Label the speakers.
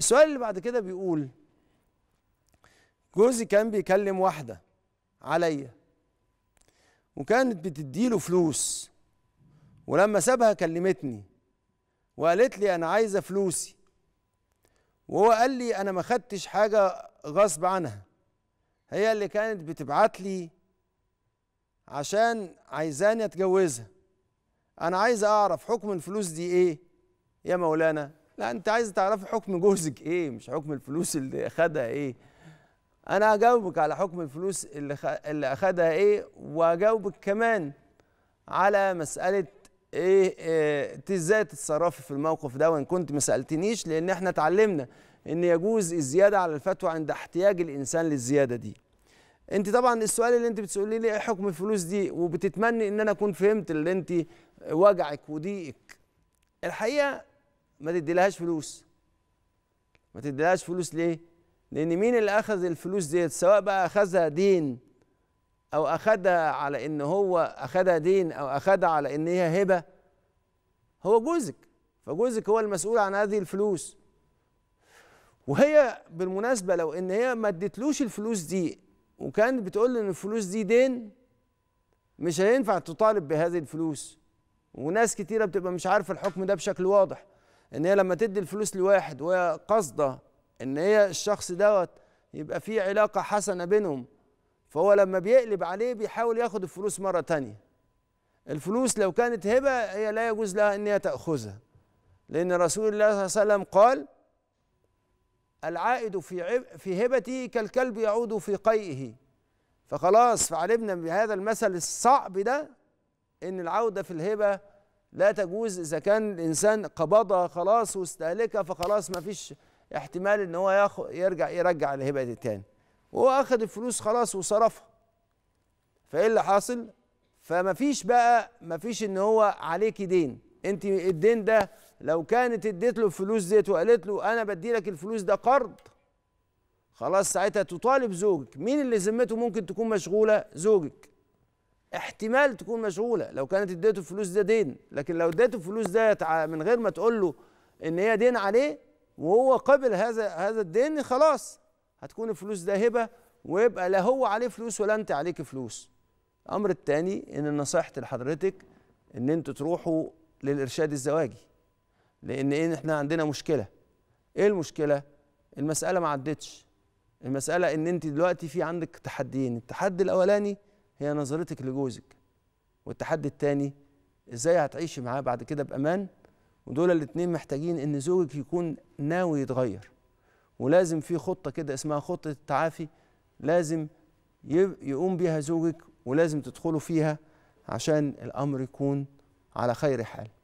Speaker 1: السؤال اللي بعد كده بيقول جوزي كان بيكلم واحده عليا وكانت بتديله فلوس ولما سابها كلمتني وقالت لي انا عايزه فلوسي وهو قال لي انا ما خدتش حاجه غصب عنها هي اللي كانت بتبعت لي عشان عايزاني اتجوزها انا عايز اعرف حكم الفلوس دي ايه يا مولانا لا انت عايز تعرفي حكم جوزك ايه مش حكم الفلوس اللي اخدها ايه انا هجاوبك على حكم الفلوس اللي خ... اللي اخدها ايه واجاوبك كمان على مساله ايه, إيه ازاي تتصرفي في الموقف ده وان كنت ما سالتنيش لان احنا اتعلمنا ان يجوز الزياده على الفتوى عند احتياج الانسان للزياده دي انت طبعا السؤال اللي انت بتسالي لي ايه حكم الفلوس دي وبتتمني ان انا اكون فهمت اللي انت وجعك وضيقك الحقيقه ما تديلهاش فلوس ما تديلهاش فلوس ليه لان مين اللي اخذ الفلوس ديت سواء بقى اخذها دين او اخذها على ان هو اخذها دين او اخذها على ان هي هبه هو جوزك فجوزك هو المسؤول عن هذه الفلوس وهي بالمناسبه لو ان هي ما ادتلوش الفلوس دي وكانت بتقول ان الفلوس دي دين مش هينفع تطالب بهذه الفلوس وناس كتيره بتبقى مش عارفه الحكم ده بشكل واضح ان هي لما تدي الفلوس لواحد وهي قصده ان هي الشخص دوت يبقى في علاقه حسنه بينهم فهو لما بيقلب عليه بيحاول ياخد الفلوس مره تانية الفلوس لو كانت هبه هي لا يجوز لها ان هي تاخذها لان رسول الله صلى الله عليه وسلم قال العائد في عب في هبته كالكلب يعود في قيئه فخلاص فعلمنا بهذا المثل الصعب ده ان العوده في الهبه لا تجوز اذا كان الانسان قبضها خلاص واستهلكها فخلاص ما فيش احتمال ان هو ياخد يرجع يرجع الهبه دي تاني وهو اخذ الفلوس خلاص وصرفها فايه اللي حاصل فما فيش بقى ما فيش ان هو عليك دين انت الدين ده لو كانت اديت له الفلوس ديت وقالت له انا بدي لك الفلوس ده قرض خلاص ساعتها تطالب زوجك مين اللي ذمته ممكن تكون مشغوله زوجك احتمال تكون مشغوله لو كانت اديته الفلوس ده دين لكن لو اديته الفلوس ده من غير ما تقول له ان هي دين عليه وهو قبل هذا هذا الدين خلاص هتكون الفلوس ده هبه ويبقى لا هو عليه فلوس ولا انت عليك فلوس الامر الثاني ان نصيحتي لحضرتك ان انتوا تروحوا للارشاد الزواجي لان إيه احنا عندنا مشكله ايه المشكله المساله ما عدتش المساله ان انت دلوقتي في عندك تحديين التحدي الاولاني هي نظرتك لجوزك والتحدي التاني ازاي هتعيشي معاه بعد كده بامان ودول الاتنين محتاجين ان زوجك يكون ناوي يتغير ولازم في خطه كده اسمها خطه التعافي لازم يقوم بيها زوجك ولازم تدخلوا فيها عشان الامر يكون على خير حال